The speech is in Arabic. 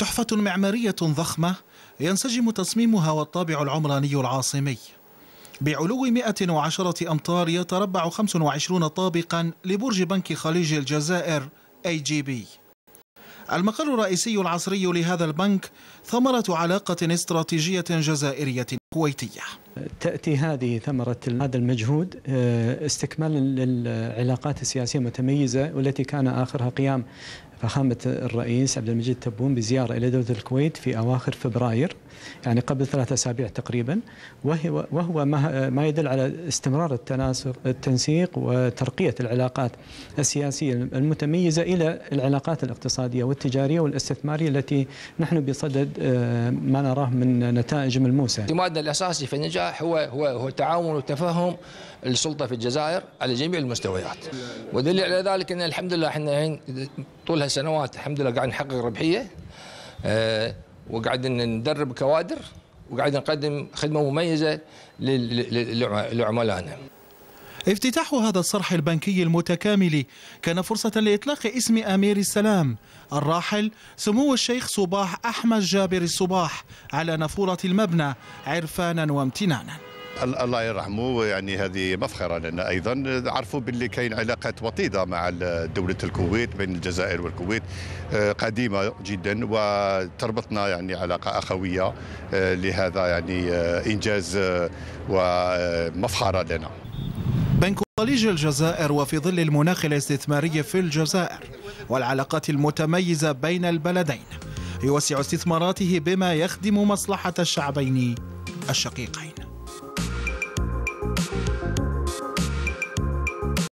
تحفة معمارية ضخمة ينسجم تصميمها والطابع العمراني العاصمي بعلو 110 أمتار يتربع 25 طابقا لبرج بنك خليج الجزائر أي جي بي المقر الرئيسي العصري لهذا البنك ثمرة علاقة استراتيجية جزائرية كويتية تأتي هذه ثمرة هذا المجهود آه، استكمالا للعلاقات السياسية المتميزة والتي كان آخرها قيام فخامة الرئيس عبد المجيد تبون بزيارة إلى دولة الكويت في أواخر فبراير يعني قبل ثلاثة أسابيع تقريبا وهو, وهو ما يدل على استمرار التناسق التنسيق وترقية العلاقات السياسية المتميزة إلى العلاقات الاقتصادية والتجارية والاستثمارية التي نحن بصدد آه، ما نراه من نتائج ملموسة اعتمادنا الأساسي في النجاح هو هو هو تعاون وتفهم السلطة في الجزائر على جميع المستويات ودليل على ذلك أن الحمد لله احنا طول سنوات الحمد لله قاعد نحقق ربحيه آه، وقاعد ندرب كوادر وقاعد نقدم خدمه مميزه لعملائنا افتتاح هذا الصرح البنكي المتكامل كان فرصة لإطلاق اسم أمير السلام الراحل سمو الشيخ صباح أحمد جابر الصباح على نافورة المبنى عرفانا وامتنانا الله يرحمه يعني هذه مفخره لنا ايضا عرفوا باللي كاين علاقات وطيده مع دوله الكويت بين الجزائر والكويت آه، قديمه جدا وتربطنا يعني علاقه اخويه آه، لهذا يعني آه، انجاز ومفخره لنا بنك خليج الجزائر وفي ظل المناخ الاستثماري في الجزائر والعلاقات المتميزه بين البلدين يوسع استثماراته بما يخدم مصلحه الشعبين الشقيقين